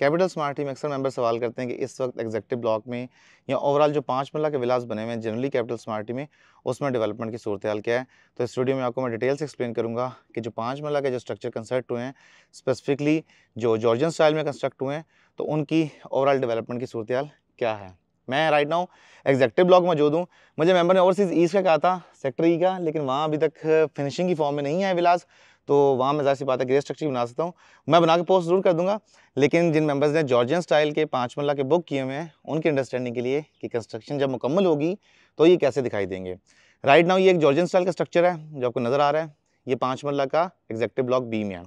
capital Smart team अक्सर member सवाल करते हैं कि इस वक्त एग्जेक्टिव ब्लॉक में या ओवरऑल जो पाँच मिला के विलास बने हुए हैं जनरली कैपिटल स्मार्ट टीम में उसमें डेवलपमेंट की सूरत हाल क्या है तो इस वीडियो में आपको मैं डिटेल्स एक्सप्लेन करूँगा कि जो पाँच मिला के जो स्ट्रक्चर कंस्ट्रक्ट हुए हैं स्पेसिफिकली जो जॉर्जन स्टाइल में कंस्ट्रक्ट हुए हैं तो उनकी ओवरऑल डेवलपमेंट की सूरत हाल क्या है मैं राइट नाउ एग्जेक्टिव ब्लॉक मौजूद हूँ मुझे मेंबर ने ओवरसीज ईस्ट का कहा था सेक्टर ई e का लेकिन वहाँ अभी तक फिनिशिंग की फॉर्म में नहीं है विलास तो वहाँ मैं जाहिर सी बात है ग्रे स्ट्रक्चर बना सकता हूँ मैं बना के पोस्ट जरूर कर दूंगा लेकिन जिन मेंबर्स ने जॉर्जियन स्टाइल के पाँच मल्ला के बुक किए हुए हैं उनकी अंडरस्टैंडिंग के लिए कि कंस्ट्रक्शन जब मुकम्मल होगी तो ये कैसे दिखाई देंगे राइट नाउ ये एक जॉर्जियन स्टाइल का स्ट्रक्चर है जो आपको नज़र आ रहा है ये पाँच मल्ला का एग्जैक्टिव ब्लॉक बी में है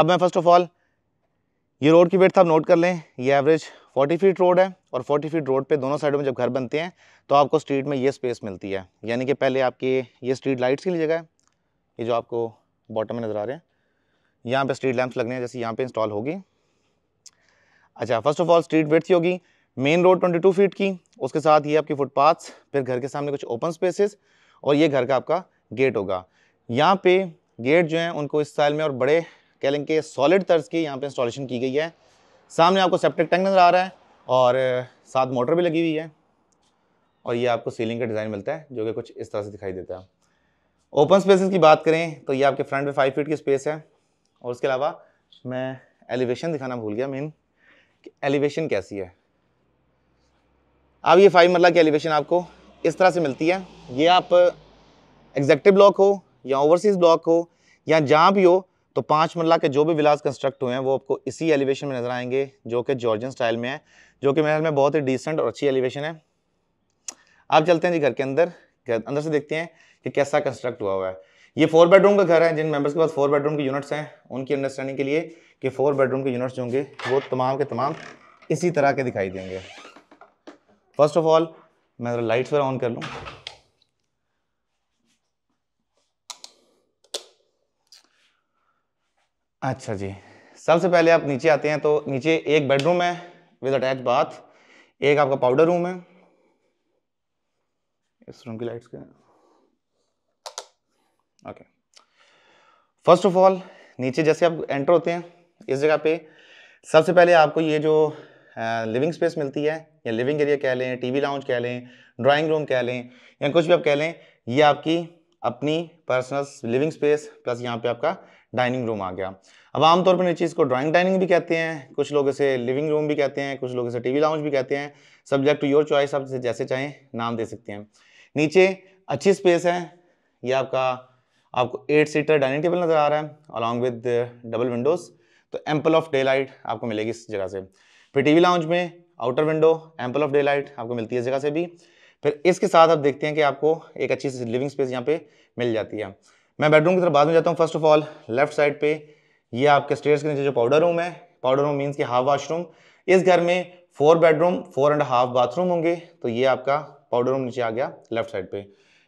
अब मैं फर्स्ट ऑफ ऑल ये रोड की वेट था आप नोट कर लें ये एवरेज 40 फीट रोड है और 40 फीट रोड पे दोनों साइडों में जब घर बनते हैं तो आपको स्ट्रीट में ये स्पेस मिलती है यानी कि पहले आपके ये स्ट्रीट लाइट्स के लिए जगह है ये जो आपको बॉटम में नज़र आ रहे हैं यहाँ पे स्ट्रीट लैंप्स लगने हैं जैसे यहाँ पे इंस्टॉल होगी अच्छा first of all street width होगी मेन रोड 22 फीट की उसके साथ ये आपकी फुटपाथ्स फिर घर के सामने कुछ ओपन स्पेसेस और ये घर का आपका गेट होगा यहाँ पे गेट जो है उनको इस साल में और बड़े कह लेंगे सॉलिड तर्ज की यहाँ पे इंस्टॉलेशन की गई है सामने आपको सेप्टिक टैंक नज़र आ रहा है और साथ मोटर भी लगी हुई है और ये आपको सीलिंग का डिज़ाइन मिलता है जो कि कुछ इस तरह से दिखाई देता है ओपन स्पेसेस की बात करें तो ये आपके फ्रंट पे फाइव फीट की स्पेस है और उसके अलावा मैं एलिवेशन दिखाना भूल गया मेन एलिवेशन कैसी है अब ये फाइव मरला की एलिवेशन आपको इस तरह से मिलती है ये आप एग्जेक्टिव ब्लॉक हो या ओवरसीज ब्लॉक हो या जहाँ भी हो तो पाँच मरला मतलब के जो भी विलास कंस्ट्रक्ट हुए हैं वो आपको इसी एलिवेशन में नज़र आएंगे जो कि जॉर्जन स्टाइल में है जो कि मेरे ख्याल में बहुत ही डिसेंट और अच्छी एलिवेशन है आप चलते हैं जी घर के अंदर घर अंदर से देखते हैं कि कैसा कंस्ट्रक्ट हुआ हुआ है ये फोर बेडरूम का घर है जिन मेंबर्स के पास फोर बेडरूम के यूनिट्स हैं उनकी अंडरस्टैंडिंग के लिए कि फोर बेडरूम के यूनिट्स जो होंगे वो तमाम के तमाम इसी तरह के दिखाई देंगे फर्स्ट ऑफ ऑल मैं ज़रा लाइट्स वगैरह ऑन कर लूँ अच्छा जी सबसे पहले आप नीचे आते हैं तो नीचे एक बेडरूम है विद अटैच बाथ एक आपका पाउडर रूम है इस रूम की लाइट्स के ओके फर्स्ट ऑफ ऑल नीचे जैसे आप एंटर होते हैं इस जगह पे सबसे पहले आपको ये जो लिविंग uh, स्पेस मिलती है या लिविंग एरिया कह लें टीवी लाउंज कह लें ड्राइंग रूम कह लें या कुछ भी आप कह लें ये आपकी अपनी पर्सनल लिविंग स्पेस प्लस यहाँ पे आपका डाइनिंग रूम आ गया अब आमतौर पर नीचे इसको ड्राइंग डाइनिंग भी कहते हैं कुछ लोग इसे लिविंग रूम भी कहते हैं कुछ लोग इसे टीवी लाउंज भी कहते हैं सब्जेक्ट टू योर चॉइस आप जैसे चाहें नाम दे सकते हैं नीचे अच्छी स्पेस है यह आपका आपको एट सीटर डाइनिंग टेबल नज़र आ रहा है अलॉन्ग विद डबल विंडोज़ तो एम्पल ऑफ डे लाइट आपको मिलेगी इस जगह से फिर टीवी लाउंज में outer window ample of daylight आपको मिलती है इस जगह से भी फिर इसके साथ आप देखते हैं कि आपको एक अच्छी सी लिविंग स्पेस यहाँ पे मिल जाती है मैं बेडरूम की तरफ बाद में जाता हूँ first of all left side पे ये आपके स्टेयर्स के नीचे जो पाउडर रूम है पाउडर रूम मीन्स कि हाफ वाशरूम इस घर में four bedroom four and half bathroom होंगे तो ये आपका पाउडर रूम नीचे आ गया लेफ्ट साइड पे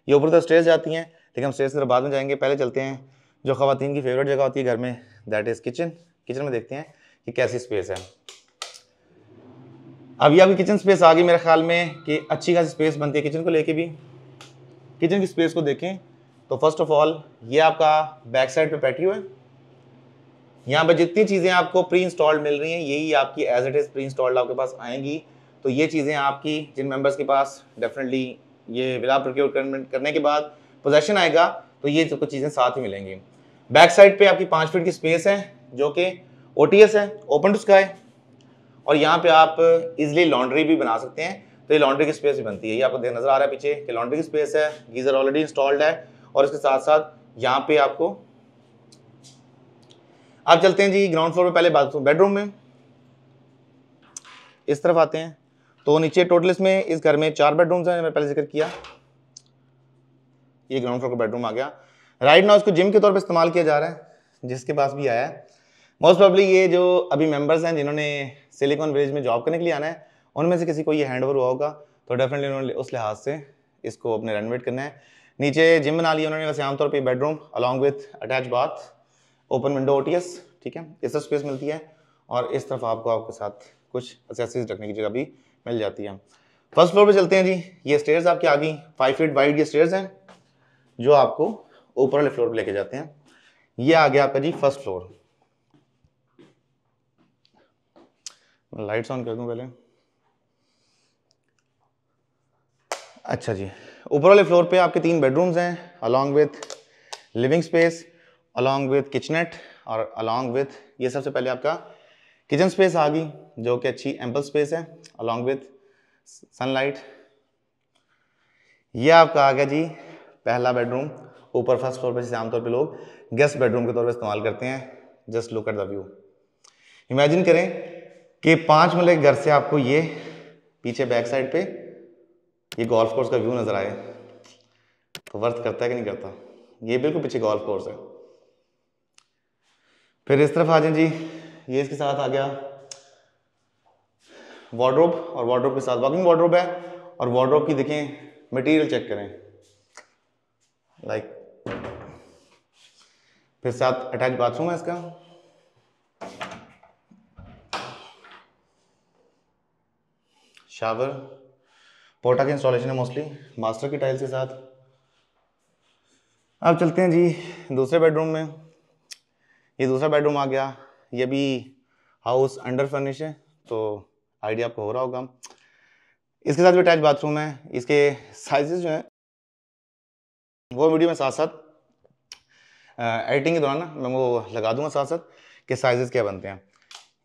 ये ऊपर तरफ स्टेयर्स जाती हैं लेकिन हम स्टेज से बाद में जाएंगे पहले चलते हैं जो खातन की फेवरेट जगह होती है घर में दैट इज़ किचन किचन में देखते हैं कि कैसी स्पेस है अभी अभी किचन स्पेस आ गई मेरे ख्याल में कि अच्छी खासी स्पेस बनती है किचन को लेके भी किचन की स्पेस को देखें तो फर्स्ट ऑफ ऑल ये आपका बैक साइड पे हुआ है यहाँ पर जितनी चीज़ें आपको प्री इंस्टॉल्ड मिल रही हैं यही आपकी as it is pre installed आपके पास आएंगी तो ये चीज़ें आपकी जिन मेंबर्स के पास डेफिनेटली ये विला प्रोक्योर करने के बाद पोजेशन आएगा तो ये कुछ चीज़ें साथ ही मिलेंगी बैक साइड पे आपकी पांच फीट की स्पेस है जो कि ओ है ओपन टू स्काई और यहाँ पे आप इजिली लॉन्ड्री भी बना सकते हैं तो ये लॉन्ड्री की स्पेस भी बनती है ये आपको नज़र आ रहा है पीछे कि लॉन्ड्री की स्पेस है गीज़र ऑलरेडी इंस्टॉल्ड है और इसके साथ साथ यहाँ पे आपको आप चलते हैं जी ग्राउंड फ्लोर पे पहले बाथरूम बेडरूम में इस तरफ आते हैं तो नीचे टोटल इसमें इस घर में चार बेडरूम्स हैं मैंने पहले जिक्र किया ये ग्राउंड फ्लोर का बेडरूम आ गया राइट ना उसको जिम के तौर पर इस्तेमाल किया जा रहा है जिसके पास भी आया है मोस्ट प्रॉब्ली ये जो अभी मेम्बर्स हैं जिन्होंने सिलिकॉन विलेज में जॉब करने के लिए आना है उनमें से किसी को ये हैंड ओवर हुआ होगा तो डेफिनेटली उन्होंने उस लिहाज से इसको अपने रेनोवेट करना है नीचे जिम बना लिया उन्होंने वैसे आमतौर पर bedroom along with attach bath open window OTS ठीक है इस तरफ स्पेस मिलती है और इस तरफ आपको आपके साथ कुछ एसेसरीज रखने की जगह भी मिल जाती है फर्स्ट फ्लोर पे चलते हैं जी ये स्टेयर्स आपकी आ गई फाइव फीट वाइड ये स्टेयर्स हैं जो आपको ऊपर वाले फ्लोर पर लेके जाते हैं ये आ गया आपका जी फर्स्ट फ्लोर लाइट्स ऑन कर दूं पहले अच्छा जी ऊपर वाले फ्लोर पे आपके तीन बेडरूम्स हैं along with living space along with kitchenette और अलॉन्ग विथ ये सबसे पहले आपका किचन स्पेस आ गई जो कि अच्छी एम्पल स्पेस है अलॉन्ग विथ सनलाइट ये आपका आ गया जी पहला बेडरूम ऊपर फर्स्ट फ्लोर पर जिसे आमतौर पर लोग गेस्ट बेडरूम के तौर पर इस्तेमाल करते हैं just look at the view imagine करें कि पाँच मिले घर से आपको ये पीछे बैक साइड पे ये गोल्फ कोर्स का व्यू नज़र आए तो वर्थ करता है कि नहीं करता ये बिल्कुल पीछे गोल्फ कोर्स है फिर इस तरफ आ जाए जी ये इसके साथ आ गया वार्ड्रोब और वार्ड्रोब के साथ वॉकिंग वार्ड्रोब है और वार्ड्रोब की देखें मटेरियल चेक करें लाइक फिर साथ अटैच बाथरूम है इसका शावर पोटा की इंस्टॉलेशन है मोस्टली मास्टर की टाइल्स के साथ अब चलते हैं जी दूसरे बेडरूम में ये दूसरा बेडरूम आ गया ये भी हाउस अंडर फर्निश है तो आइडिया आपको हो रहा होगा इसके साथ भी अटैच बाथरूम है इसके साइजेस जो हैं वो वीडियो में साथ साथ एडिटिंग के दौरान ना मैं वो लगा दूंगा साथ साथ कि साइजेस क्या बनते हैं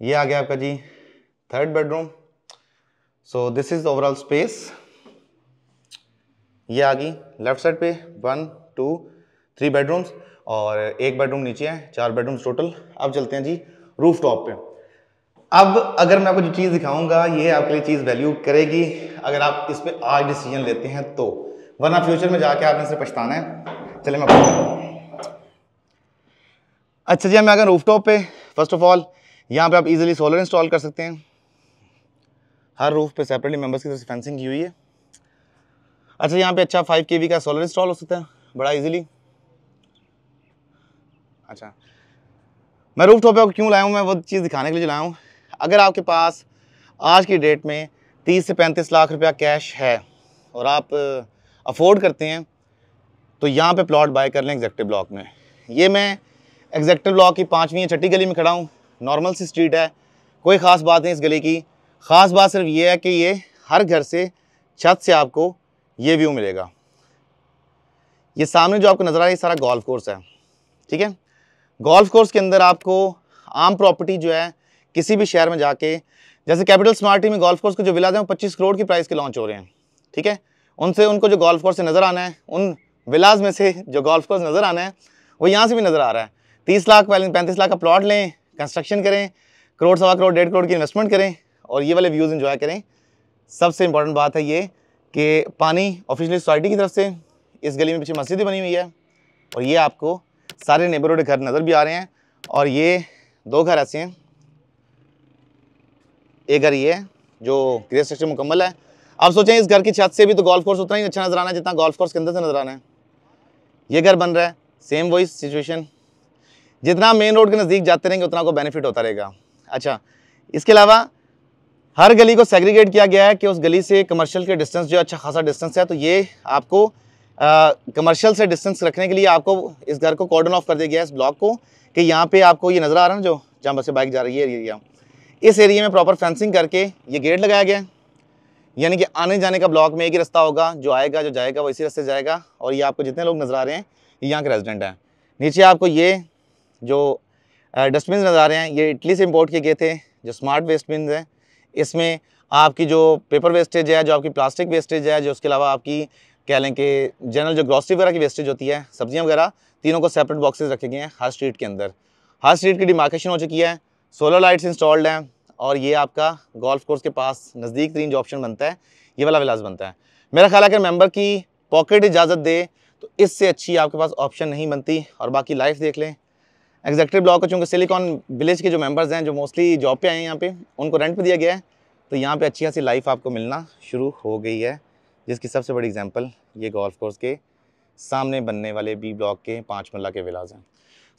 ये आ गया आपका जी third bedroom so this is overall space ये आ गई लेफ्ट साइड पे वन टू थ्री बेडरूम्स और एक बेडरूम नीचे है चार बेडरूम्स टोटल अब चलते हैं जी रूफ टॉप पे अब अगर मैं आपको जो चीज़ दिखाऊंगा ये आपके लिए चीज़ वैल्यू करेगी अगर आप इस पर आज डिसीजन लेते हैं तो वरना फ्यूचर में जाके आपने सिर्फ पछताना है चलिए मैं अच्छा जी हम अगर रूफ टॉप पे फर्स्ट ऑफ ऑल यहाँ पे आप इजीली सोलर इंस्टॉल कर सकते हैं हर रूफ पे सेपरेटली मेंबर्स की तरफ से फेंसिंग की हुई है अच्छा यहाँ पे अच्छा फाइव के का सोलर इंस्टॉल हो सकता है बड़ा इजीली अच्छा मैं रूफ टॉप पर क्यों लाया हूँ मैं वो चीज़ दिखाने के लिए लाया हूँ अगर आपके पास आज की डेट में तीस से पैंतीस लाख रुपया कैश है और आप अफोर्ड करते हैं तो यहाँ पे प्लॉट बाय कर लें एग्जेक्टिव ब्लॉक में ये मैं एग्जेक्टिव ब्लॉक की पाँचवीं या छठी गली में खड़ा हूँ नॉर्मल सी स्ट्रीट है कोई ख़ास बात नहीं इस गली की ख़ास बात सिर्फ ये है कि ये हर घर से छत से आपको ये व्यू मिलेगा ये सामने जो आपको नज़र आ रहा है ये सारा गोल्फ कोर्स है ठीक है गोल्फ कोर्स के अंदर आपको आम प्रॉपर्टी जो है किसी भी शहर में जाके जैसे कैपिटल स्मार्टी में गोल्फ कोर्स के जो विलाज हैं वो पच्चीस करोड़ की प्राइस के लॉन्च हो रहे हैं ठीक है उनसे उनको जो गोल्फ कोर्स से नज़र आना है उन विलाज में से जो गोल्फ कोर्स नज़र आना है वो यहाँ से भी नज़र आ रहा है तीस लाख पैंतीस लाख का प्लॉट लें कंस्ट्रक्शन करें करोड़ सवा करोड़ डेढ़ करोड़ की इन्वेस्टमेंट करें और ये वाले व्यूज़ इन्जॉय करें सबसे इम्पॉर्टेंट बात है ये कि पानी ऑफिशियली सोसाइटी की तरफ से इस गली में पीछे मस्जिद बनी हुई है और ये आपको सारे नेबरहुड घर नज़र भी आ रहे हैं और ये दो घर ऐसे हैं एक घर ये जो गृह स्ट्रक्चर मुकम्मल है आप सोचें इस घर की छत से भी तो गोल्फ कोर्स उतना ही अच्छा नजर आना है जितना गोल्फ कोर्स के अंदर से नजर आना है ये घर बन रहा है सेम वही सिचुएशन जितना मेन रोड के नज़दीक जाते रहेंगे उतना को बेनिफिट होता रहेगा अच्छा इसके अलावा हर गली को सेग्रीगेट किया गया है कि उस गली से कमर्शियल के डिस्टेंस जो अच्छा खासा डिस्टेंस है तो ये आपको कमर्शियल से डिस्टेंस रखने के लिए आपको इस घर को कॉर्डन ऑफ कर दिया गया है इस ब्लॉक को कि यहाँ पे आपको ये नज़र आ रहा है जो जहाँ बस से बाइक जा रही है एरिया इस एरिया में प्रॉपर फेंसिंग करके ये गेट लगाया गया है यानी कि आने जाने का ब्लॉक में एक ही रास्ता होगा जो आएगा जो जाएगा वो इसी रास्ते जाएगा और ये आपको जितने लोग नज़र आ रहे हैं ये यहाँ के रेजिडेंट हैं नीचे आपको ये जो डस्टबिन नज़र आ रहे हैं ये इटली से इम्पोर्ट किए गए थे जो स्मार्ट डस्टबिन हैं इसमें आपकी जो पेपर वेस्टेज है जो आपकी प्लास्टिक वेस्टेज है जो उसके अलावा आपकी कह लें कि जनरल जो ग्रॉसरी वगैरह की वेस्टेज होती है सब्जियां वगैरह तीनों को सेपरेट बॉक्सेस रखे गए हैं हर स्ट्रीट के अंदर हर स्ट्रीट की डिमार्केशन हो चुकी है सोलर लाइट्स इंस्टॉल्ड हैं और ये आपका गोल्फ कोर्स के पास नज़दीक तरीन जो ऑप्शन बनता है ये वाला विलास बनता है मेरा ख्याल है अगर मेम्बर की पॉकेट इजाज़त दे तो इससे अच्छी आपके पास ऑप्शन नहीं बनती और बाकी लाइफ देख लें एग्जैक्टिव ब्लॉक का चूँकि सिलिकॉन विलेज के जो मेम्बर्स हैं जो मोस्टली जॉब पे आए हैं यहाँ पे उनको रेंट पे दिया गया है तो यहाँ पे अच्छी खासी लाइफ आपको मिलना शुरू हो गई है जिसकी सबसे बड़ी एग्जाम्पल ये गोल्फ कोर्स के सामने बनने वाले बी ब्लॉक के पाँच मल्ला के विलाज हैं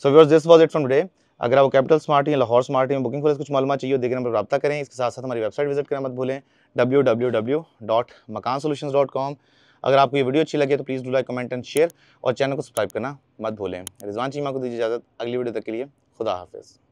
so viewers this was it from day अगर आपको कैपिटल स्मार्ट या लाहौर स्मार्ट में बुकिंग कुछ मालूम चाहिए हो देखे नंबर प्राप्त करें इसके साथ साथ हमारी वेबसाइट विजिट करना मत भूलें डब्ल्यू डब्ल्यू डब्ल्यू डॉट मकान डॉट कॉम अगर आपको ये वीडियो अच्छी लगे तो please do like comment and share और चैनल को सब्सक्राइब करना मत भूलें रिजवान चीमा को दीजिए इजाज़त अगली वीडियो तक के लिए खुदा हाफिज़